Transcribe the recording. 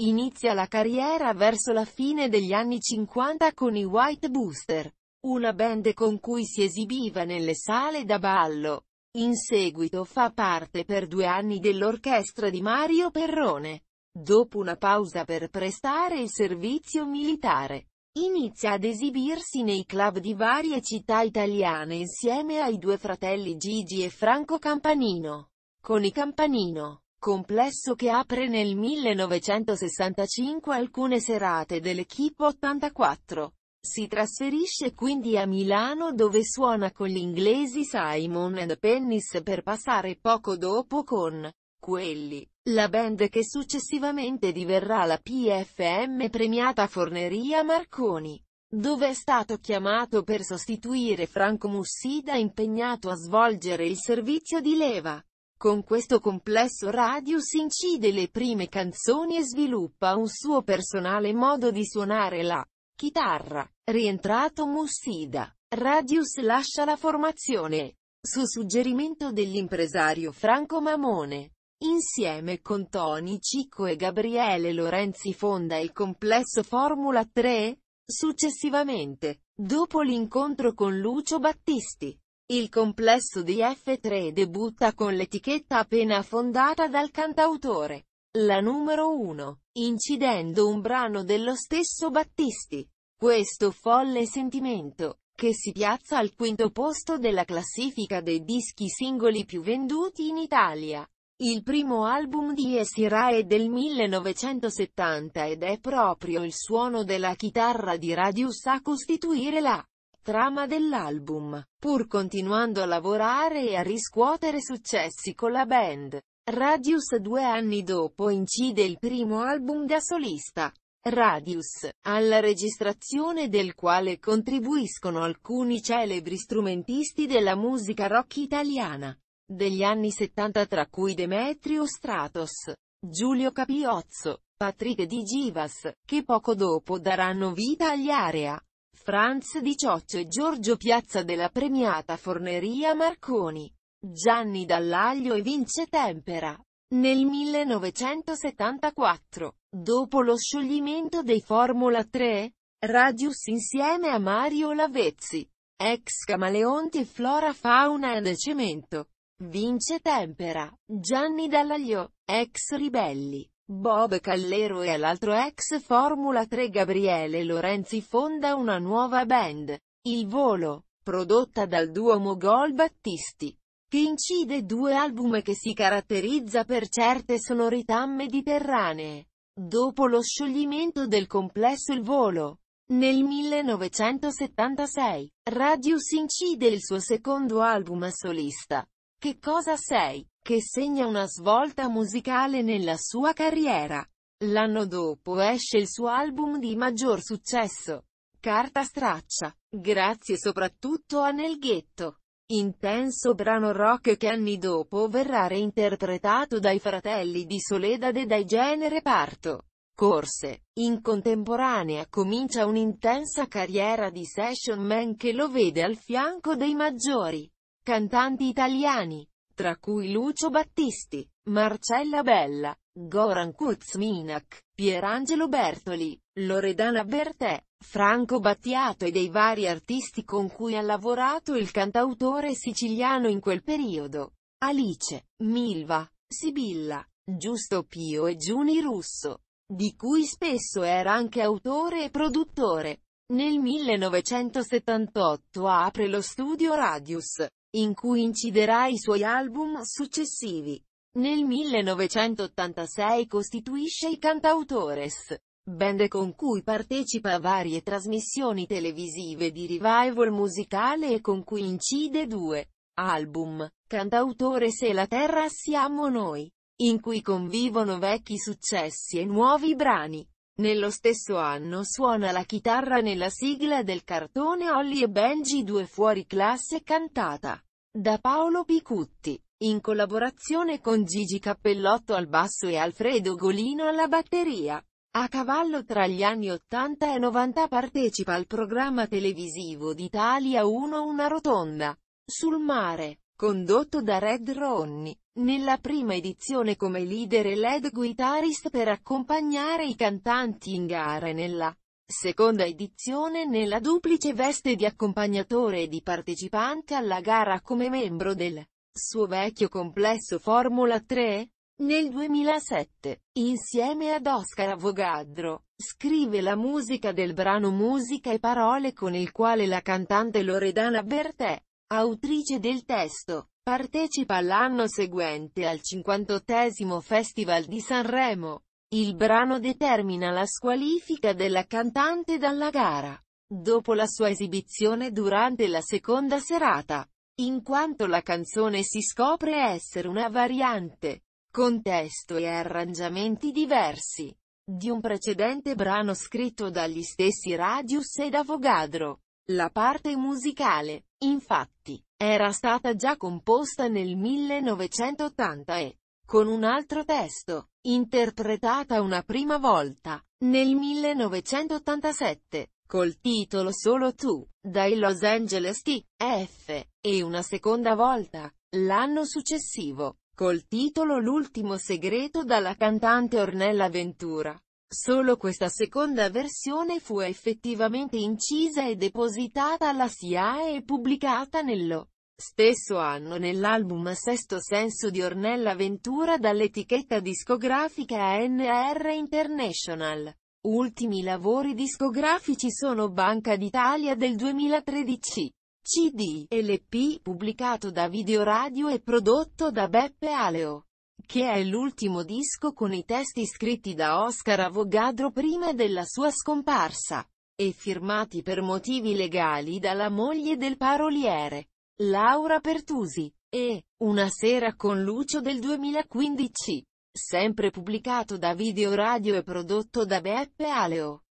Inizia la carriera verso la fine degli anni 50 con i White Booster, una band con cui si esibiva nelle sale da ballo. In seguito fa parte per due anni dell'orchestra di Mario Perrone. Dopo una pausa per prestare il servizio militare, inizia ad esibirsi nei club di varie città italiane insieme ai due fratelli Gigi e Franco Campanino. Con i Campanino complesso che apre nel 1965 alcune serate dell'Equipe 84. Si trasferisce quindi a Milano dove suona con gli inglesi Simon and Pennis per passare poco dopo con quelli. La band che successivamente diverrà la PFM premiata Forneria Marconi, dove è stato chiamato per sostituire Franco Mussida impegnato a svolgere il servizio di leva. Con questo complesso Radius incide le prime canzoni e sviluppa un suo personale modo di suonare la chitarra. Rientrato Mussida, Radius lascia la formazione, su suggerimento dell'impresario Franco Mamone. Insieme con Tony Cicco e Gabriele Lorenzi fonda il complesso Formula 3, Successivamente, dopo l'incontro con Lucio Battisti, il complesso di F3 debutta con l'etichetta appena fondata dal cantautore, la numero 1, incidendo un brano dello stesso Battisti. Questo folle sentimento, che si piazza al quinto posto della classifica dei dischi singoli più venduti in Italia. Il primo album di Esira è del 1970 ed è proprio il suono della chitarra di Radius a costituire la trama dell'album, pur continuando a lavorare e a riscuotere successi con la band. Radius due anni dopo incide il primo album da solista, Radius, alla registrazione del quale contribuiscono alcuni celebri strumentisti della musica rock italiana degli anni 70 tra cui Demetrio Stratos, Giulio Capiozzo, Patrick Di Givas, che poco dopo daranno vita agli Area. Franz 18 e Giorgio Piazza della premiata Forneria Marconi. Gianni Dall'Aglio e vince Tempera. Nel 1974, dopo lo scioglimento dei Formula 3, Radius insieme a Mario Lavezzi, ex Camaleonti e Flora Fauna ed Cemento, vince Tempera, Gianni Dall'Aglio, ex Ribelli. Bob Callero e l'altro ex Formula 3 Gabriele Lorenzi fonda una nuova band, Il Volo, prodotta dal duo Mogol Battisti, che incide due album che si caratterizza per certe sonorità mediterranee. Dopo lo scioglimento del complesso Il Volo, nel 1976, Radius incide il suo secondo album solista, Che cosa sei? che segna una svolta musicale nella sua carriera. L'anno dopo esce il suo album di maggior successo, Carta Straccia, grazie soprattutto a Nel Ghetto. Intenso brano rock che anni dopo verrà reinterpretato dai fratelli di Soledad e dai genere parto. Corse. In contemporanea comincia un'intensa carriera di session man che lo vede al fianco dei maggiori cantanti italiani tra cui Lucio Battisti, Marcella Bella, Goran Kuzminak, Pierangelo Bertoli, Loredana Bertè, Franco Battiato e dei vari artisti con cui ha lavorato il cantautore siciliano in quel periodo. Alice, Milva, Sibilla, Giusto Pio e Giuni Russo, di cui spesso era anche autore e produttore. Nel 1978 apre lo studio Radius, in cui inciderà i suoi album successivi. Nel 1986 costituisce i Cantautores, band con cui partecipa a varie trasmissioni televisive di revival musicale e con cui incide due album, Cantautores e la Terra siamo noi, in cui convivono vecchi successi e nuovi brani. Nello stesso anno suona la chitarra nella sigla del cartone Ollie e Benji 2 fuori classe cantata da Paolo Picutti, in collaborazione con Gigi Cappellotto al basso e Alfredo Golino alla batteria. A cavallo tra gli anni 80 e 90 partecipa al programma televisivo d'Italia 1 Una rotonda sul mare condotto da Red Ronnie, nella prima edizione come leader e lead guitarist per accompagnare i cantanti in gara e nella seconda edizione nella duplice veste di accompagnatore e di partecipante alla gara come membro del suo vecchio complesso Formula 3. Nel 2007, insieme ad Oscar Avogadro, scrive la musica del brano Musica e parole con il quale la cantante Loredana Bertè Autrice del testo. Partecipa l'anno seguente al 58 Festival di Sanremo. Il brano determina la squalifica della cantante dalla gara, dopo la sua esibizione durante la seconda serata, in quanto la canzone si scopre essere una variante, con testo e arrangiamenti diversi, di un precedente brano scritto dagli stessi Radius ed Avogadro. La parte musicale, infatti, era stata già composta nel 1980 e, con un altro testo, interpretata una prima volta, nel 1987, col titolo Solo tu, dai Los Angeles T.F., e una seconda volta, l'anno successivo, col titolo L'ultimo segreto dalla cantante Ornella Ventura. Solo questa seconda versione fu effettivamente incisa e depositata alla CIA e pubblicata nello stesso anno nell'album Sesto Senso di Ornella Ventura dall'etichetta discografica ANR International. Ultimi lavori discografici sono Banca d'Italia del 2013, CD, LP, pubblicato da Videoradio e prodotto da Beppe Aleo che è l'ultimo disco con i testi scritti da Oscar Avogadro prima della sua scomparsa, e firmati per motivi legali dalla moglie del paroliere, Laura Pertusi, e Una sera con Lucio del 2015, sempre pubblicato da Video Radio e prodotto da Beppe Aleo.